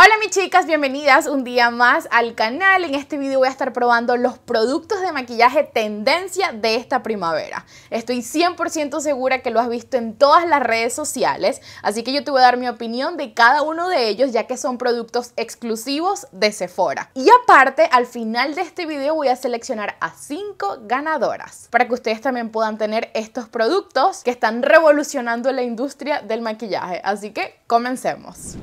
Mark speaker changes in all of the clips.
Speaker 1: Hola mis chicas, bienvenidas un día más al canal. En este video voy a estar probando los productos de maquillaje tendencia de esta primavera. Estoy 100% segura que lo has visto en todas las redes sociales, así que yo te voy a dar mi opinión de cada uno de ellos ya que son productos exclusivos de Sephora. Y aparte, al final de este video voy a seleccionar a 5 ganadoras para que ustedes también puedan tener estos productos que están revolucionando la industria del maquillaje. Así que comencemos.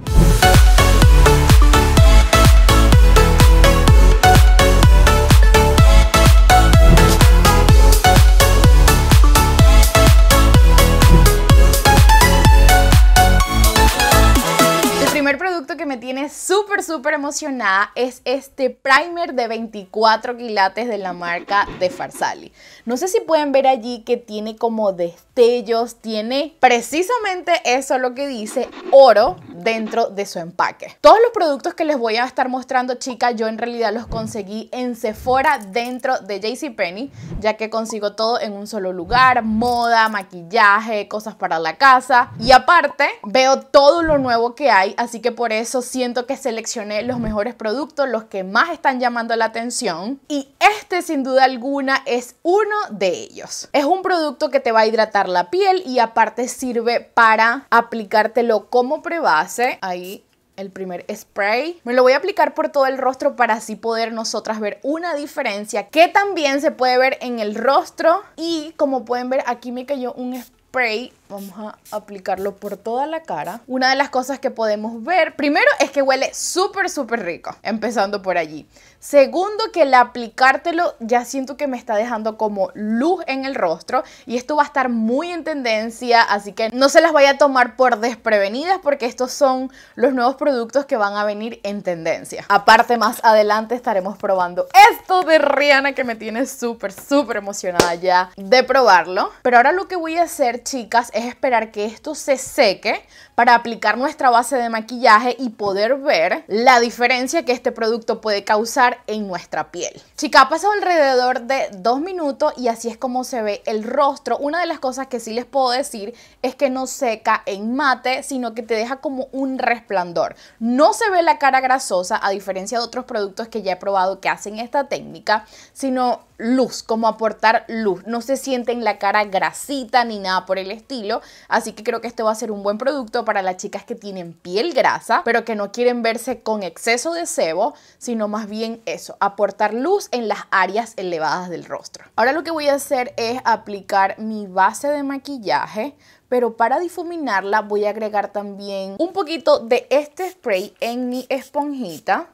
Speaker 1: es este primer de 24 quilates de la marca de Farsali. No sé si pueden ver allí que tiene como destellos, tiene precisamente eso lo que dice oro dentro de su empaque. Todos los productos que les voy a estar mostrando, chicas, yo en realidad los conseguí en Sephora dentro de JCPenney, ya que consigo todo en un solo lugar, moda, maquillaje, cosas para la casa y aparte veo todo lo nuevo que hay, así que por eso siento que seleccioné los mejores productos, los que más están llamando la atención y este sin duda alguna es uno de ellos. Es un producto que te va a hidratar la piel y aparte sirve para aplicártelo como prebase. Ahí el primer spray. Me lo voy a aplicar por todo el rostro para así poder nosotras ver una diferencia que también se puede ver en el rostro. Y como pueden ver, aquí me cayó un spray Vamos a aplicarlo por toda la cara. Una de las cosas que podemos ver, primero es que huele súper, súper rico, empezando por allí. Segundo, que al aplicártelo ya siento que me está dejando como luz en el rostro y esto va a estar muy en tendencia, así que no se las vaya a tomar por desprevenidas porque estos son los nuevos productos que van a venir en tendencia. Aparte, más adelante estaremos probando esto de Rihanna que me tiene súper, súper emocionada ya de probarlo. Pero ahora lo que voy a hacer, chicas, es esperar que esto se seque para aplicar nuestra base de maquillaje y poder ver la diferencia que este producto puede causar en nuestra piel. Chica, ha pasado alrededor de dos minutos y así es como se ve el rostro. Una de las cosas que sí les puedo decir es que no seca en mate, sino que te deja como un resplandor. No se ve la cara grasosa, a diferencia de otros productos que ya he probado que hacen esta técnica, sino luz, como aportar luz. No se siente en la cara grasita ni nada por el estilo. Así que creo que este va a ser un buen producto para las chicas que tienen piel grasa, pero que no quieren verse con exceso de sebo, sino más bien eso, aportar luz en las áreas elevadas del rostro. Ahora lo que voy a hacer es aplicar mi base de maquillaje pero para difuminarla voy a agregar también un poquito de este spray en mi esponjita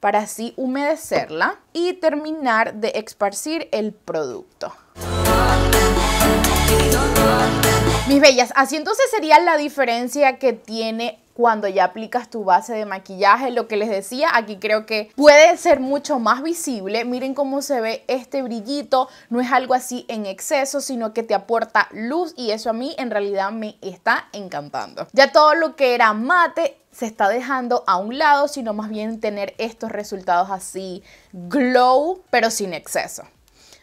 Speaker 1: para así humedecerla y terminar de esparcir el producto. Mis bellas, así entonces sería la diferencia que tiene cuando ya aplicas tu base de maquillaje. Lo que les decía, aquí creo que puede ser mucho más visible. Miren cómo se ve este brillito. No es algo así en exceso, sino que te aporta luz y eso a mí en realidad me está encantando. Ya todo lo que era mate se está dejando a un lado, sino más bien tener estos resultados así glow, pero sin exceso.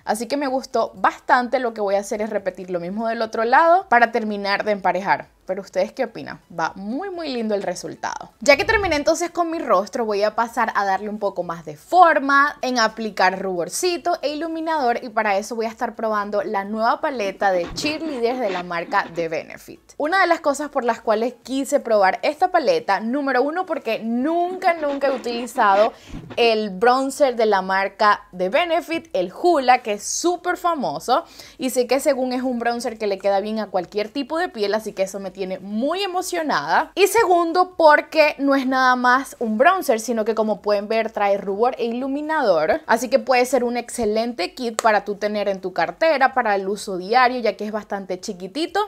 Speaker 1: Así que me gustó bastante, lo que voy a hacer es repetir lo mismo del otro lado para terminar de emparejar pero ustedes qué opinan, va muy muy lindo el resultado. Ya que terminé entonces con mi rostro, voy a pasar a darle un poco más de forma, en aplicar ruborcito e iluminador y para eso voy a estar probando la nueva paleta de cheerleaders de la marca The Benefit. Una de las cosas por las cuales quise probar esta paleta, número uno porque nunca nunca he utilizado el bronzer de la marca The Benefit, el Hula, que es súper famoso y sé que según es un bronzer que le queda bien a cualquier tipo de piel, así que eso me tiene muy emocionada. Y segundo, porque no es nada más un bronzer, sino que como pueden ver trae rubor e iluminador. Así que puede ser un excelente kit para tú tener en tu cartera, para el uso diario, ya que es bastante chiquitito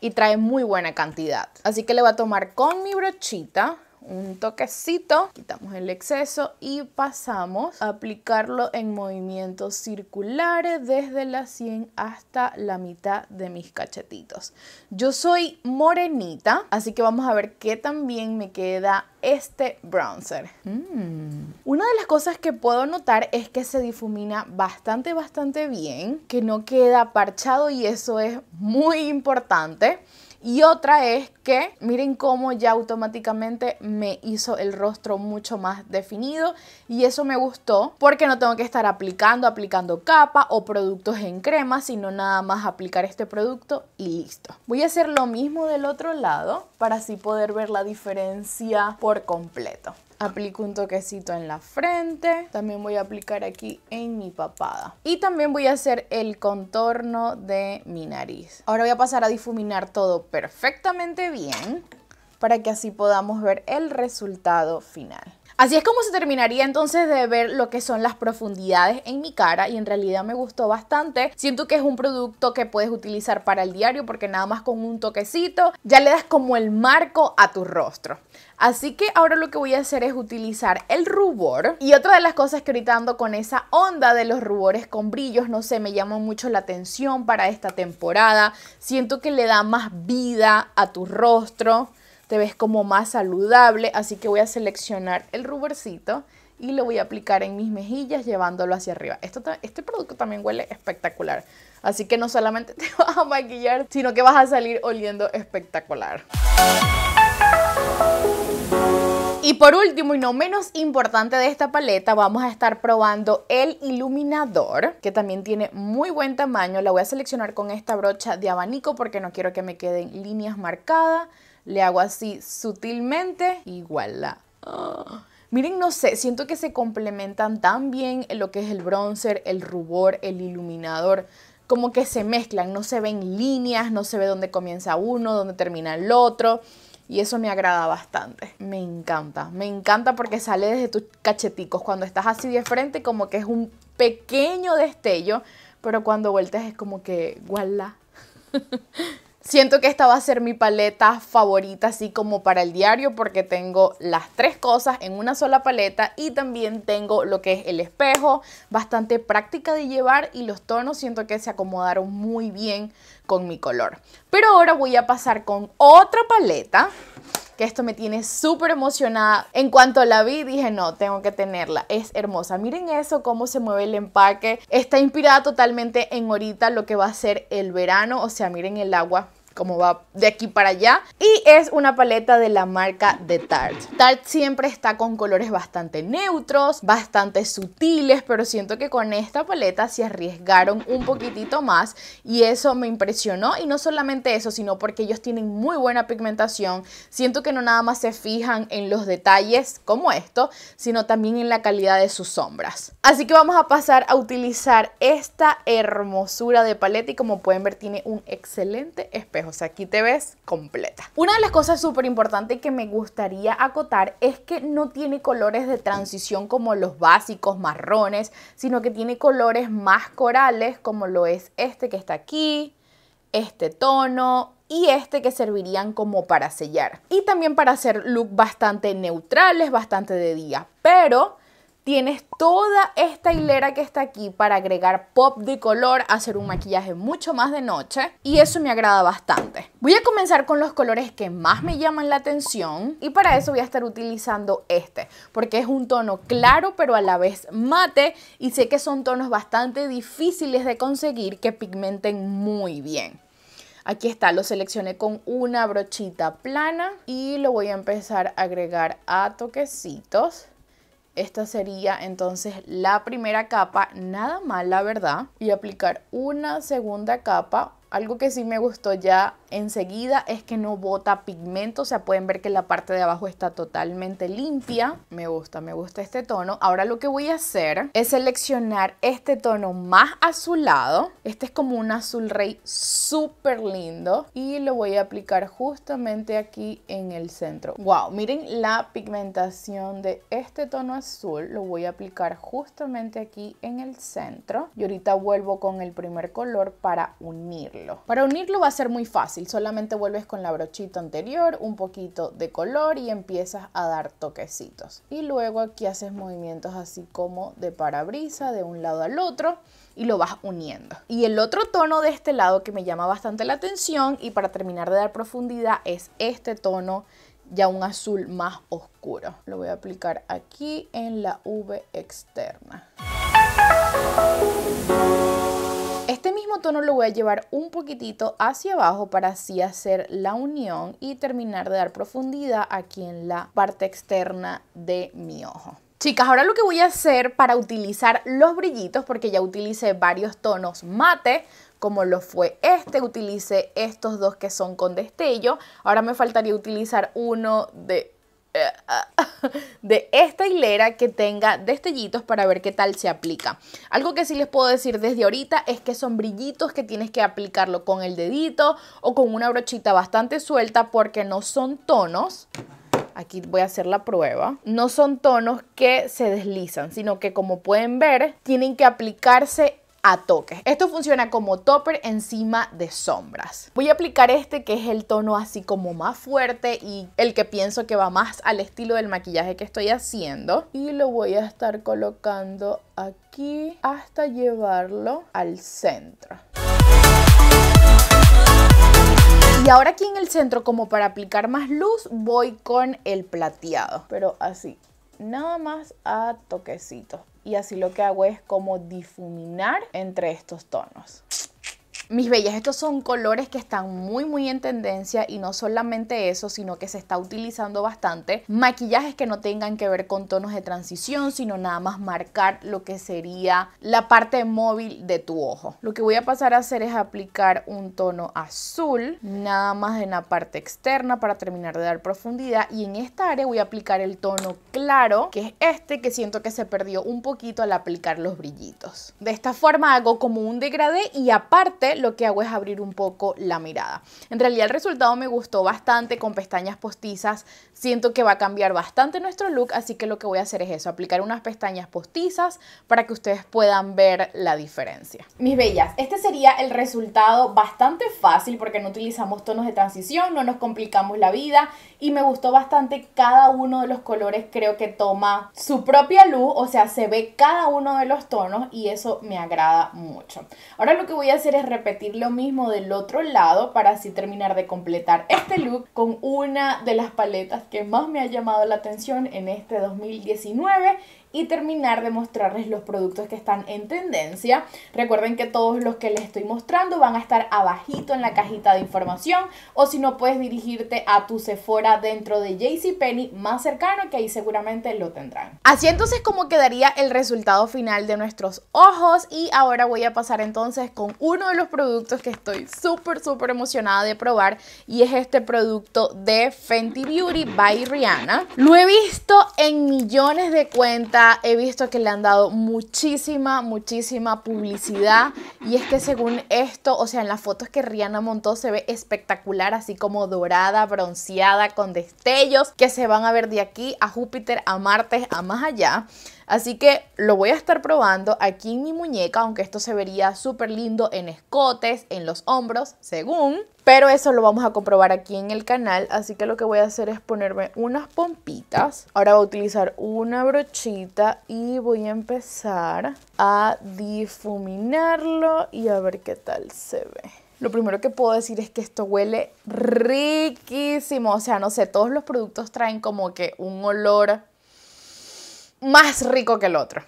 Speaker 1: y trae muy buena cantidad. Así que le voy a tomar con mi brochita un toquecito, quitamos el exceso y pasamos a aplicarlo en movimientos circulares desde la 100 hasta la mitad de mis cachetitos. Yo soy morenita, así que vamos a ver qué también me queda este bronzer. Mm. Una de las cosas que puedo notar es que se difumina bastante, bastante bien, que no queda parchado y eso es muy importante. Y otra es que miren cómo ya automáticamente me hizo el rostro mucho más definido y eso me gustó porque no tengo que estar aplicando, aplicando capa o productos en crema, sino nada más aplicar este producto y listo. Voy a hacer lo mismo del otro lado para así poder ver la diferencia por completo. Aplico un toquecito en la frente. También voy a aplicar aquí en mi papada. Y también voy a hacer el contorno de mi nariz. Ahora voy a pasar a difuminar todo perfectamente bien para que así podamos ver el resultado final. Así es como se terminaría entonces de ver lo que son las profundidades en mi cara y en realidad me gustó bastante. Siento que es un producto que puedes utilizar para el diario porque nada más con un toquecito ya le das como el marco a tu rostro. Así que ahora lo que voy a hacer es utilizar el rubor y otra de las cosas que ahorita ando con esa onda de los rubores con brillos, no sé, me llama mucho la atención para esta temporada. Siento que le da más vida a tu rostro te ves como más saludable, así que voy a seleccionar el ruborcito y lo voy a aplicar en mis mejillas llevándolo hacia arriba. Esto, este producto también huele espectacular, así que no solamente te vas a maquillar, sino que vas a salir oliendo espectacular. Y por último y no menos importante de esta paleta, vamos a estar probando el iluminador, que también tiene muy buen tamaño. La voy a seleccionar con esta brocha de abanico porque no quiero que me queden líneas marcadas le hago así sutilmente, y ah, Miren, no sé, siento que se complementan tan bien lo que es el bronzer, el rubor, el iluminador como que se mezclan, no se ven líneas, no se ve dónde comienza uno, dónde termina el otro. Y eso me agrada bastante. Me encanta, me encanta porque sale desde tus cacheticos. Cuando estás así de frente, como que es un pequeño destello, pero cuando vueltas es como que, voilà. Siento que esta va a ser mi paleta favorita, así como para el diario, porque tengo las tres cosas en una sola paleta y también tengo lo que es el espejo, bastante práctica de llevar y los tonos siento que se acomodaron muy bien con mi color. Pero ahora voy a pasar con otra paleta, que esto me tiene súper emocionada. En cuanto la vi, dije, no, tengo que tenerla, es hermosa. Miren eso, cómo se mueve el empaque. Está inspirada totalmente en ahorita lo que va a ser el verano, o sea, miren el agua como va de aquí para allá. Y es una paleta de la marca de Tarte. Tarte siempre está con colores bastante neutros, bastante sutiles, pero siento que con esta paleta se arriesgaron un poquitito más y eso me impresionó. Y no solamente eso, sino porque ellos tienen muy buena pigmentación. Siento que no nada más se fijan en los detalles como esto, sino también en la calidad de sus sombras. Así que vamos a pasar a utilizar esta hermosura de paleta y como pueden ver tiene un excelente espejo o sea, aquí te ves completa. Una de las cosas súper importantes que me gustaría acotar es que no tiene colores de transición como los básicos marrones, sino que tiene colores más corales como lo es este que está aquí, este tono, y este que servirían como para sellar. Y también para hacer look bastante neutrales, bastante de día, pero Tienes toda esta hilera que está aquí para agregar pop de color, hacer un maquillaje mucho más de noche y eso me agrada bastante. Voy a comenzar con los colores que más me llaman la atención y para eso voy a estar utilizando este porque es un tono claro pero a la vez mate y sé que son tonos bastante difíciles de conseguir que pigmenten muy bien. Aquí está, lo seleccioné con una brochita plana y lo voy a empezar a agregar a toquecitos. Esta sería entonces la primera capa, nada mal la verdad, y aplicar una segunda capa, algo que sí me gustó ya enseguida es que no bota pigmento, o sea, pueden ver que la parte de abajo está totalmente limpia. Me gusta, me gusta este tono. Ahora lo que voy a hacer es seleccionar este tono más azulado. Este es como un azul rey súper lindo y lo voy a aplicar justamente aquí en el centro. Wow, miren la pigmentación de este tono azul. Lo voy a aplicar justamente aquí en el centro y ahorita vuelvo con el primer color para unirlo. Para unirlo va a ser muy fácil solamente vuelves con la brochita anterior, un poquito de color y empiezas a dar toquecitos. Y luego aquí haces movimientos así como de parabrisa de un lado al otro y lo vas uniendo. Y el otro tono de este lado que me llama bastante la atención y para terminar de dar profundidad es este tono ya un azul más oscuro. Lo voy a aplicar aquí en la V externa tono lo voy a llevar un poquitito hacia abajo para así hacer la unión y terminar de dar profundidad aquí en la parte externa de mi ojo. Chicas, ahora lo que voy a hacer para utilizar los brillitos, porque ya utilicé varios tonos mate, como lo fue este, utilicé estos dos que son con destello. Ahora me faltaría utilizar uno de de esta hilera que tenga destellitos para ver qué tal se aplica. Algo que sí les puedo decir desde ahorita es que son brillitos que tienes que aplicarlo con el dedito o con una brochita bastante suelta porque no son tonos. Aquí voy a hacer la prueba. No son tonos que se deslizan, sino que como pueden ver, tienen que aplicarse esto funciona como topper encima de sombras. Voy a aplicar este que es el tono así como más fuerte y el que pienso que va más al estilo del maquillaje que estoy haciendo. Y lo voy a estar colocando aquí hasta llevarlo al centro. Y ahora aquí en el centro, como para aplicar más luz, voy con el plateado. Pero así, nada más a toquecitos y así lo que hago es como difuminar entre estos tonos. Mis bellas, estos son colores que están muy muy en tendencia y no solamente eso, sino que se está utilizando bastante maquillajes que no tengan que ver con tonos de transición, sino nada más marcar lo que sería la parte móvil de tu ojo. Lo que voy a pasar a hacer es aplicar un tono azul, nada más en la parte externa para terminar de dar profundidad y en esta área voy a aplicar el tono claro, que es este que siento que se perdió un poquito al aplicar los brillitos. De esta forma hago como un degradé y aparte lo que hago es abrir un poco la mirada. En realidad el resultado me gustó bastante con pestañas postizas. Siento que va a cambiar bastante nuestro look, así que lo que voy a hacer es eso, aplicar unas pestañas postizas para que ustedes puedan ver la diferencia. Mis bellas, este sería el resultado bastante fácil porque no utilizamos tonos de transición, no nos complicamos la vida y me gustó bastante cada uno de los colores, creo que toma su propia luz, o sea, se ve cada uno de los tonos y eso me agrada mucho. Ahora lo que voy a hacer es repetir repetir lo mismo del otro lado para así terminar de completar este look con una de las paletas que más me ha llamado la atención en este 2019 y terminar de mostrarles los productos que están en tendencia. Recuerden que todos los que les estoy mostrando van a estar abajito en la cajita de información o si no puedes dirigirte a tu Sephora dentro de JCPenney más cercano que ahí seguramente lo tendrán. Así entonces como quedaría el resultado final de nuestros ojos y ahora voy a pasar entonces con uno de los productos que estoy súper súper emocionada de probar y es este producto de Fenty Beauty by Rihanna. Lo he visto en millones de cuentas he visto que le han dado muchísima, muchísima publicidad. Y es que según esto, o sea, en las fotos que Rihanna montó se ve espectacular, así como dorada, bronceada, con destellos que se van a ver de aquí a Júpiter, a Marte, a más allá. Así que lo voy a estar probando aquí en mi muñeca, aunque esto se vería súper lindo en escotes, en los hombros, según. Pero eso lo vamos a comprobar aquí en el canal, así que lo que voy a hacer es ponerme unas pompitas. Ahora voy a utilizar una brochita y voy a empezar a difuminarlo y a ver qué tal se ve. Lo primero que puedo decir es que esto huele riquísimo, o sea, no sé, todos los productos traen como que un olor más rico que el otro.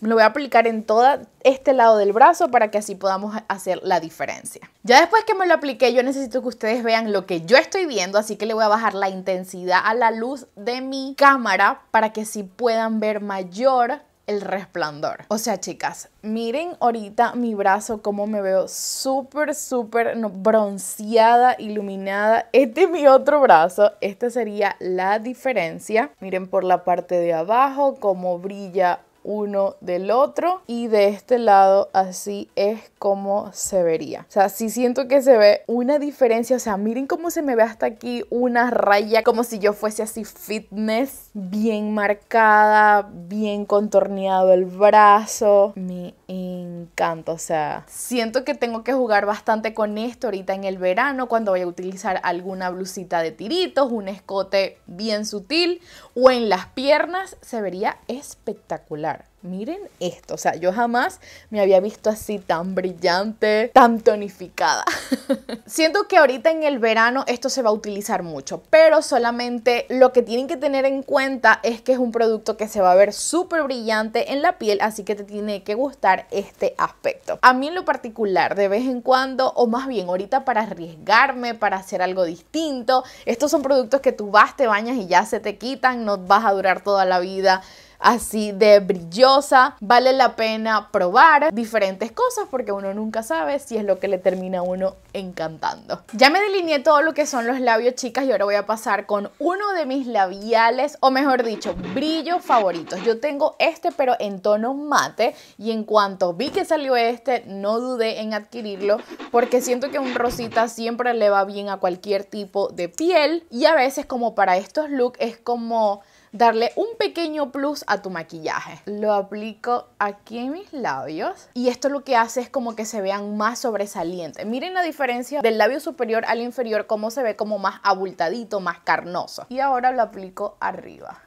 Speaker 1: Lo voy a aplicar en todo este lado del brazo para que así podamos hacer la diferencia. Ya después que me lo apliqué, yo necesito que ustedes vean lo que yo estoy viendo, así que le voy a bajar la intensidad a la luz de mi cámara para que así puedan ver mayor el resplandor. O sea, chicas, miren ahorita mi brazo, cómo me veo súper, súper bronceada, iluminada. Este es mi otro brazo. Esta sería la diferencia. Miren por la parte de abajo, cómo brilla uno del otro y de este lado así es como se vería. O sea, sí siento que se ve una diferencia, o sea, miren cómo se me ve hasta aquí una raya como si yo fuese así fitness, bien marcada, bien contorneado el brazo. Me encanta, o sea, siento que tengo que jugar bastante con esto ahorita en el verano cuando voy a utilizar alguna blusita de tiritos, un escote bien sutil o en las piernas, se vería espectacular miren esto, o sea, yo jamás me había visto así tan brillante, tan tonificada. Siento que ahorita en el verano esto se va a utilizar mucho, pero solamente lo que tienen que tener en cuenta es que es un producto que se va a ver súper brillante en la piel, así que te tiene que gustar este aspecto. A mí en lo particular, de vez en cuando, o más bien ahorita para arriesgarme, para hacer algo distinto, estos son productos que tú vas, te bañas y ya se te quitan, no vas a durar toda la vida así de brillosa. Vale la pena probar diferentes cosas porque uno nunca sabe si es lo que le termina a uno encantando. Ya me delineé todo lo que son los labios, chicas, y ahora voy a pasar con uno de mis labiales, o mejor dicho, brillos favoritos. Yo tengo este, pero en tono mate, y en cuanto vi que salió este, no dudé en adquirirlo porque siento que un rosita siempre le va bien a cualquier tipo de piel y a veces como para estos looks es como darle un pequeño plus a tu maquillaje. Lo aplico aquí en mis labios y esto lo que hace es como que se vean más sobresalientes. Miren la diferencia del labio superior al inferior, cómo se ve como más abultadito, más carnoso. Y ahora lo aplico arriba.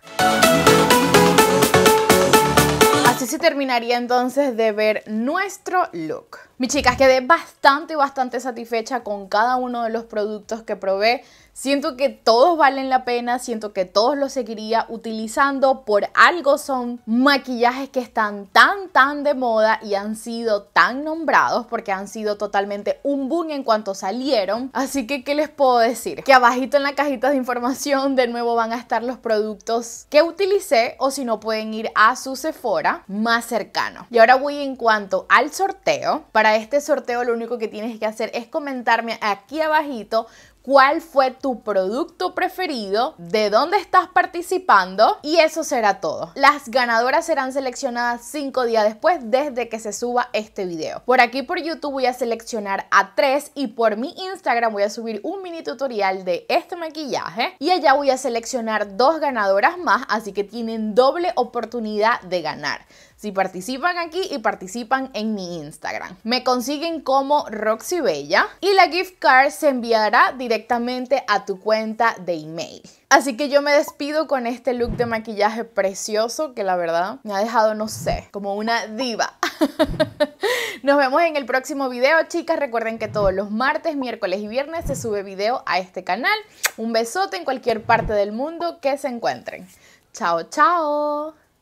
Speaker 1: Así se terminaría entonces de ver nuestro look. Mis chicas, quedé bastante, y bastante satisfecha con cada uno de los productos que probé. Siento que todos valen la pena, siento que todos los seguiría utilizando. Por algo son maquillajes que están tan, tan de moda y han sido tan nombrados porque han sido totalmente un boom en cuanto salieron. Así que, ¿qué les puedo decir? Que abajito en la cajita de información de nuevo van a estar los productos que utilicé o si no pueden ir a su Sephora más cercano. Y ahora voy en cuanto al sorteo para para este sorteo lo único que tienes que hacer es comentarme aquí abajito cuál fue tu producto preferido, de dónde estás participando y eso será todo. Las ganadoras serán seleccionadas 5 días después desde que se suba este video. Por aquí por YouTube voy a seleccionar a 3 y por mi Instagram voy a subir un mini tutorial de este maquillaje y allá voy a seleccionar dos ganadoras más, así que tienen doble oportunidad de ganar si participan aquí y participan en mi Instagram. Me consiguen como Roxy Bella y la gift card se enviará directamente directamente a tu cuenta de email. Así que yo me despido con este look de maquillaje precioso que la verdad me ha dejado, no sé, como una diva. Nos vemos en el próximo video, chicas. Recuerden que todos los martes, miércoles y viernes se sube video a este canal. Un besote en cualquier parte del mundo que se encuentren. Chao, chao.